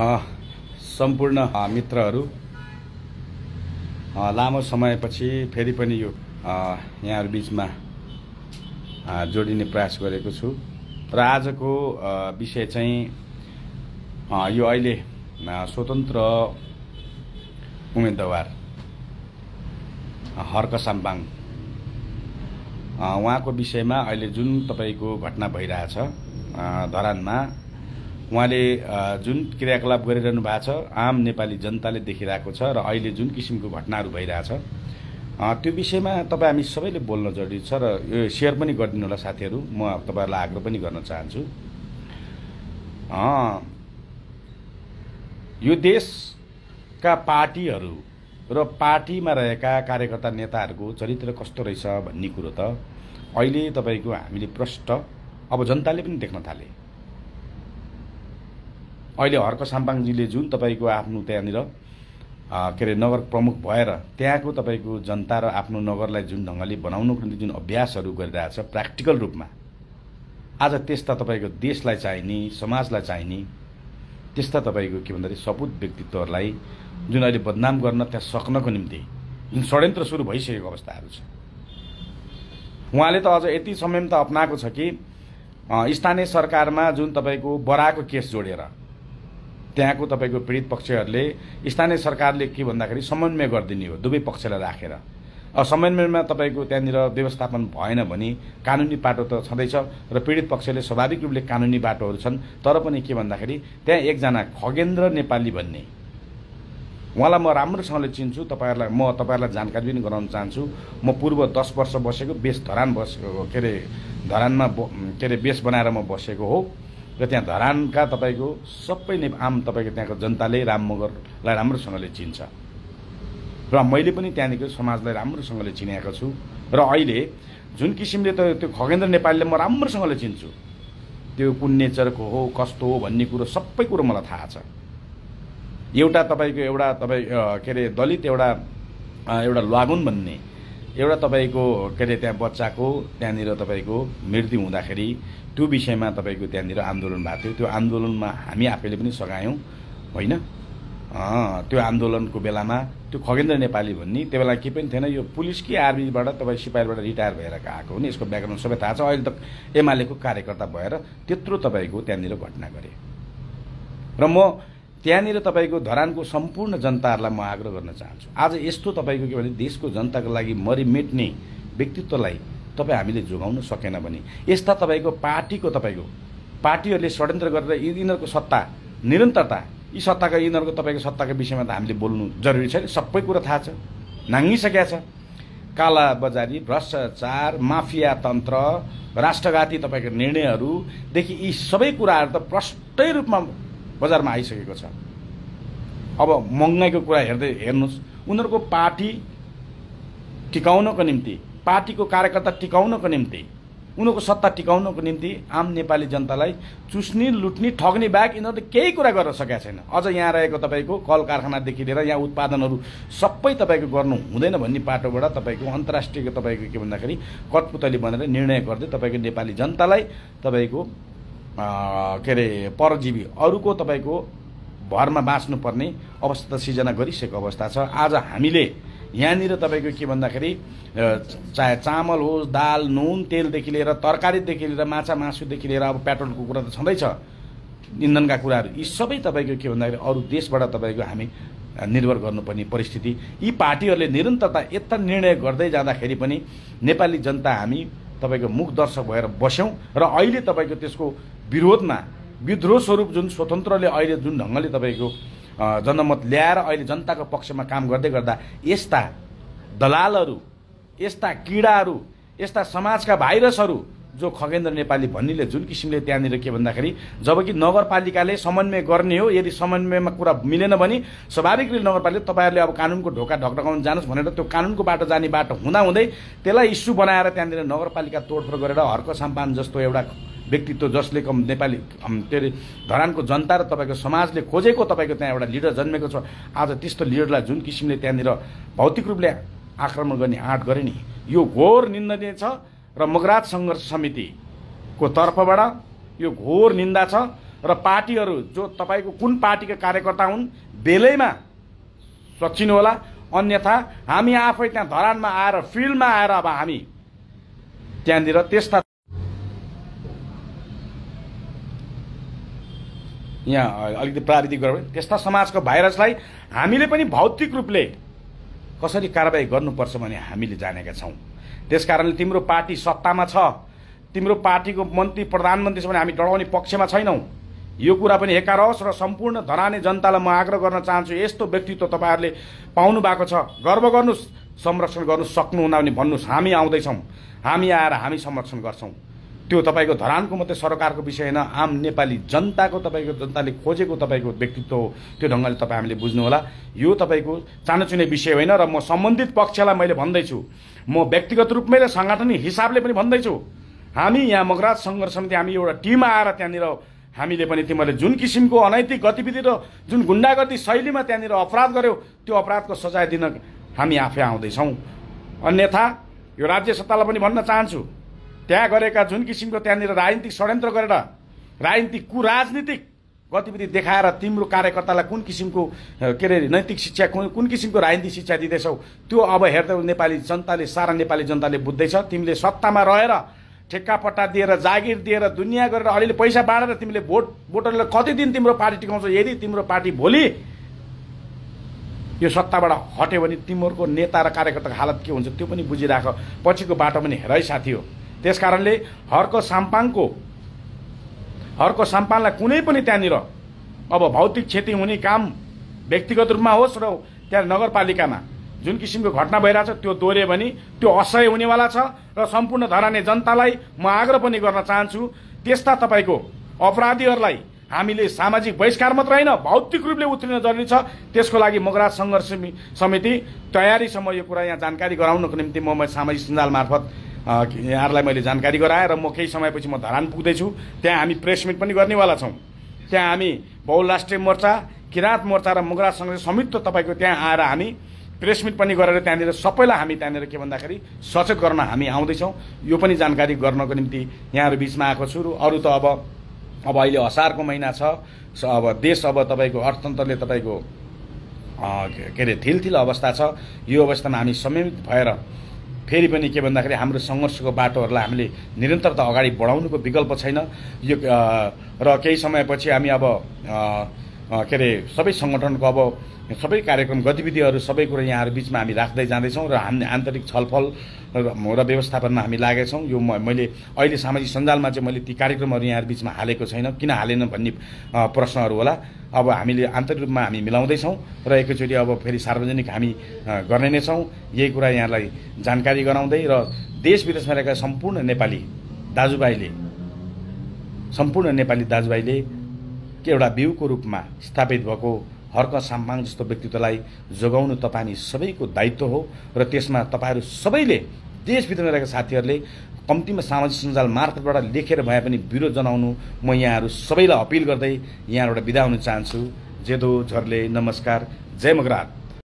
सम्पूर्ण मित्रहरू लामो समयपछि फेरि पनि यो यहाँहरू बिचमा जोडिने प्रयास गरेको छु र आजको विषय चाहिँ यो अहिले स्वतन्त्र उम्मेदवार हर्क साम्पाङ उहाँको विषयमा अहिले जुन तपाईँको घटना भइरहेछ धरानमा उहाँले जुन क्रियाकलाप गरिरहनु भएको छ आम नेपाली जनताले देखिरहेको छ र अहिले जुन किसिमको घटनाहरू भइरहेछ त्यो विषयमा तपाईँ हामी सबैले बोल्न जरुरी छ र यो सेयर पनि गरिदिनु होला साथीहरू म तपाईँहरूलाई आग्रह पनि गर्न चाहन्छु यो देशका पार्टीहरू र पार्टीमा रहेका कार्यकर्ता नेताहरूको चरित्र कस्तो रहेछ भन्ने कुरो त अहिले तपाईँको हामीले प्रष्ट अब जनताले पनि देख्न थाले अहिले हर्क साम्पाङजीले जुन तपाईँको आफ्नो त्यहाँनिर के अरे नगर प्रमुख भएर त्यहाँको तपाईँको जनता र आफ्नो नगरलाई जुन ढङ्गले बनाउनुको निम्ति जुन अभ्यासहरू गरिरहेछ प्र्याक्टिकल रूपमा आज त्यस्ता तपाईँको देशलाई चाहिने समाजलाई चाहिने त्यस्ता तपाईँको के भन्दाखेरि सपुत व्यक्तित्वहरूलाई जुन अहिले बदनाम गर्न त्यहाँ सक्नको निम्ति जुन षड्यन्त्र सुरु भइसकेको अवस्थाहरू छ उहाँले त अझ यति त अप्नाएको छ कि स्थानीय सरकारमा जुन तपाईँको बराको केस जोडेर त्यहाँको तपाईँको पीडित पक्षहरूले स्थानीय सरकारले के भन्दाखेरि समन्वय गरिदिने हो दुवै पक्षलाई राखेर अब समन्वयमा तपाईँको त्यहाँनिर व्यवस्थापन भएन भने कानुनी बाटो त छँदैछ र पीडित पक्षले स्वाभाविक रूपले कानुनी बाटोहरू छन् तर पनि के भन्दाखेरि त्यहाँ एकजना खगेन्द्र नेपाली भन्ने उहाँलाई म राम्रोसँगले चिन्छु तपाईँहरूलाई म तपाईँहरूलाई जानकारी पनि गराउन चाहन्छु म पूर्व दस वर्ष बसेको बेस धरान बसेको के अरे धरानमा के अरे बेस बनाएर म बसेको हो र त्यहाँ धरानका तपाईँको सबै ने आम तपाईँको त्यहाँको जनताले राम मगरलाई राम्रोसँगले चिन्छ र मैले पनि त्यहाँदेखि समाजलाई राम्रोसँगले चिनेको छु र अहिले जुन किसिमले त त्यो खगेन्द्र नेपालीले म राम्रोसँगले चिन्छु त्यो कुन नेचरको हो कस्तो हो भन्ने कुरो सबै कुरो मलाई थाहा छ एउटा तपाईँको एउटा तपाईँ के अरे दलित एउटा एउटा लागुन भन्ने एउटा तपाईँको के अरे त्यहाँ बच्चाको त्यहाँनिर तपाईँको मृत्यु हुँदाखेरि त्यो विषयमा तपाईँको त्यहाँनिर आन्दोलन भएको थियो त्यो आन्दोलनमा हामी आफैले पनि सघायौँ होइन त्यो आन्दोलनको बेलामा त्यो खगेन्द्र नेपाली भन्ने त्यो बेला के पनि थिएन यो पुलिस कि आर्मीबाट तपाईँ सिपाहीबाट रिटायर भएर आएको हुने यसको ब्याकग्राउन्ड सबै थाहा छ अहिले त एमालेको कार्यकर्ता भएर त्यत्रो तपाईँको त्यहाँनिर घटना गरे र म त्यहाँनिर तपाईँको धरानको सम्पूर्ण जनताहरूलाई म आग्रह गर्न चाहन्छु आज यस्तो तपाईँको के भने देशको जनताको लागि मरिमेट्ने व्यक्तित्वलाई तपाईँ हामीले जोगाउन सकेन भने यस्ता तपाईँको पार्टीको तपाईँको पार्टीहरूले षड्यन्त्र गरेर यिनीहरूको सत्ता निरन्तरता यी सत्ताको यिनीहरूको तपाईँको सत्ताको विषयमा त हामीले बोल्नु जरुरी छैन सबै कुरा थाहा छ नाङ्गिसकेका छ काला बजारी भ्रष्टाचार माफिया तन्त्र राष्ट्रघाती तपाईँको निर्णयहरूदेखि यी सबै कुराहरू त प्रष्टै रूपमा बजारमा आइसकेको छ अब महँगाईको कुरा हेर्दै हेर्नुहोस् उनीहरूको पार्टी टिकाउनको निम्ति पार्टीको कार्यकर्ता टिकाउनको निम्ति उनीहरूको सत्ता टिकाउनको निम्ति आम नेपाली जनतालाई चुस्नी लुट्ने ठग्ने बाहेक यिनीहरूले केही कुरा गर्न सकेका छैन अझ यहाँ रहेको तपाईँको कल कारखानादेखि लिएर यहाँ उत्पादनहरू सबै तपाईँको गर्नु हुँदैन भन्ने पाटोबाट तपाईँको अन्तर्राष्ट्रियको तपाईँको के भन्दाखेरि कठपुतली बनेर निर्णय गर्दै तपाईँको नेपाली जनतालाई तपाईँको के अरे परजीवी अरूको तपाईँको भरमा बाँच्नुपर्ने अवस्था सिर्जना गरिसकेको अवस्था छ आज हामीले यहाँनिर तपाईँको के भन्दाखेरि चाहे चामल होस् दाल नुन तेलदेखि लिएर तरकारीदेखि लिएर माछा मासुदेखि लिएर अब पेट्रोलको कुरा त छँदैछ इन्धनका कुराहरू यी सबै तपाईँको के भन्दाखेरि अरू देशबाट तपाईँको हामी निर्भर गर्नुपर्ने परिस्थिति यी पार्टीहरूले निरन्तरता यता निर्णय गर्दै जाँदाखेरि पनि नेपाली जनता हामी तपाईँको मुख दर्शक भएर बस्यौँ र अहिले तपाईँको त्यसको विरोधमा विद्रोह स्वरूप जुन स्वतन्त्रले अहिले जुन ढङ्गले तपाईँको जनमत ल्याएर अहिले जनताको पक्षमा काम गर्दै गर्दा यस्ता दलालहरू यस्ता किडाहरू यस्ता समाजका भाइरसहरू जो खगेन्द्र नेपाली भन्नेले जुन किसिमले त्यहाँनिर के भन्दाखेरि जबकि नगरपालिकाले समन्वय गर्ने हो यदि समन्वयमा कुरा मिलेन भने स्वाभाविक रूपले नगरपालिका तपाईँहरूले अब कानुनको ढोका ढकढकाउन जानुहोस् भनेर त्यो कानुनको बाटो जाने बाटो हुँदाहुँदै त्यसलाई इस्यु बनाएर त्यहाँनिर नगरपालिका तोडफोड गरेर हर्क साम्पान जस्तो एउटा व्यक्तित्व जसले कम नेपाली के अरे धरानको जनता र तपाईँको समाजले खोजेको तपाईँको त्यहाँ एउटा लिडर जन्मेको छ आज त्यस्तो लिडरलाई जुन किसिमले त्यहाँनिर भौतिक रूपले आक्रमण गर्ने आँट गरे नि यो घोर निन्दनीय छ र मगराज सङ्घर्ष समितिको तर्फबाट यो घोर निन्दा छ र पार्टीहरू जो तपाईँको कुन पार्टीका कार्यकर्ता हुन् बेलैमा होला अन्यथा हामी आफै त्यहाँ धरानमा आएर फिल्डमा आएर अब हामी त्यहाँनिर त्यस्ता यहाँ अलिकति प्राविधिक गराउने त्यस्ता समाजको भाइरसलाई हामीले पनि भौतिक रूपले कसरी कारवाही गर्नुपर्छ भने हामीले जानेका छौँ त्यस कारणले तिम्रो पार्टी सत्तामा छ तिम्रो पार्टीको मन्त्री प्रधानमन्त्री छ भने हामी डढाउने पक्षमा छैनौँ यो कुरा पनि हेका रहोस् र सम्पूर्ण धराने जनतालाई म आग्रह गर्न चाहन्छु यस्तो व्यक्तित्व तपाईँहरूले पाउनु भएको छ गर्व गर्नुहोस् संरक्षण गर्नु सक्नुहुन्न भने भन्नुहोस् हामी आउँदैछौँ हामी आएर हामी संरक्षण गर्छौँ त्यो तपाईँको धरानको मात्रै सरकारको विषय होइन आम नेपाली जनताको तपाईँको जनताले खोजेको तपाईँको व्यक्तित्व हो त्यो ढङ्गले तपाईँ हामीले बुझ्नुहोला यो तपाईँको चानाचुने विषय होइन र म सम्बन्धित पक्षलाई मैले भन्दैछु म व्यक्तिगत रूपमै र साङ्गठनिक हिसाबले पनि भन्दैछु हामी यहाँ मगराज सङ्घर्ष समिति हामी एउटा टिम आएर त्यहाँनिर हामीले पनि तिमीहरूले जुन किसिमको अनैतिक गतिविधि र जुन गुन्डागर्दी शैलीमा त्यहाँनिर अपराध गर्यो त्यो अपराधको सजाय दिन हामी आफै आउँदैछौँ अन्यथा यो राज्य सत्तालाई पनि भन्न चाहन्छु त्यहाँ गरेका जुन किसिमको त्यहाँनिर राजनीतिक षड्यन्त्र गरेर राजनीतिक कुराजनीतिक गतिविधि देखाएर तिम्रो कार्यकर्तालाई कुन किसिमको के अरे नैतिक शिक्षा कुन किसिमको राजनीतिक शिक्षा दिँदैछौ त्यो अब हेर्दै नेपाली जनताले सारा नेपाली जनताले बुझ्दैछ तिमीले सत्तामा रहेर ठेक्कापट्टा दिएर जागिर दिएर दुनियाँ गरेर अलिअलि पैसा बाँडेर तिमीले भोट भोटरले कति दिन तिम्रो पार्टी टिकाउँछ यदि तिम्रो पार्टी भोलि यो सत्ताबाट हट्यो भने तिमीहरूको नेता र कार्यकर्ताको हालत के हुन्छ त्यो पनि बुझिराख पछिको बाटो पनि है साथी हो त्यसकारणले हर्क साम्पाङको हर्क साम्पाङलाई कुनै पनि त्यहाँनिर अब भौतिक क्षति हुने काम व्यक्तिगत रूपमा होस् र त्यहाँ नगरपालिकामा जुन किसिमको घटना भइरहेछ त्यो दोहोऱ्यो भने त्यो असह्य हुनेवाला छ र सम्पूर्ण धराने जनतालाई म आग्रह पनि गर्न चाहन्छु त्यस्ता तपाईँको अपराधीहरूलाई हामीले सामाजिक बहिष्कार मात्र होइन भौतिक रूपले उत्रिन जरुरी छ त्यसको लागि मगराज सङ्घर्ष समिति तयारीसम्म यो कुरा यहाँ जानकारी गराउनको निम्ति म सामाजिक सञ्जाल मार्फत यहाँहरूलाई मैले जानकारी गराएँ र म केही समयपछि म धरान पुग्दैछु त्यहाँ हामी प्रेस मिट पनि गर्नेवाला छौँ त्यहाँ हामी बहुराष्ट्रिय मोर्चा किराँत मोर्चा र मुगरासँग संयुक्त तपाईँको त्यहाँ आएर हामी प्रेस मिट पनि गरेर त्यहाँनिर सबैलाई हामी त्यहाँनिर के भन्दाखेरि सचेत गर्न हामी आउँदैछौँ यो पनि जानकारी गर्नको निम्ति यहाँहरू बिचमा आएको छु र अरू त अब अब अहिले असारको महिना छ अब देश अब तपाईँको अर्थतन्त्रले तपाईँको के अरे थिलथिल अवस्था छ यो अवस्थामा हामी संयमित भएर फेरि पनि के भन्दाखेरि हाम्रो सङ्घर्षको बाटोहरूलाई हामीले निरन्तरता अगाडि बढाउनुको विकल्प छैन यो र केही समयपछि हामी अब के अरे सबै सङ्गठनको अब सबै कार्यक्रम गतिविधिहरू सबै कुरो यहाँहरू बिचमा हामी राख्दै जाँदैछौँ र हामी आन्तरिक छलफल र व्यवस्थापनमा हामी लागेछौँ यो मैले अहिले सामाजिक सञ्जालमा चाहिँ मैले ती कार्यक्रमहरू यहाँहरू बिचमा हालेको छैन किन हालेन भन्ने प्रश्नहरू होला अब हामीले आन्तरिक रूपमा हामी मिलाउँदैछौँ र एकैचोटि अब फेरि सार्वजनिक हामी गर्ने नै छौँ यही कुरा यहाँलाई जानकारी गराउँदै र देश विदेशमा रहेका सम्पूर्ण नेपाली दाजुभाइले सम्पूर्ण नेपाली दाजुभाइले एउटा बिउको रूपमा स्थापित भएको हर्क साम्पाङ जस्तो व्यक्तित्वलाई जोगाउनु तपाईँ सबैको दायित्व हो र त्यसमा तपाईँहरू सबैले देशभित्र रहेका साथीहरूले कम्तीमा सामाजिक सञ्जाल मार्फतबाट लेखेर भए पनि विरोध जनाउनु म यहाँहरू सबैलाई अपिल गर्दै यहाँबाट बिदा हुन चाहन्छु जेदो झरले नमस्कार जय मगरात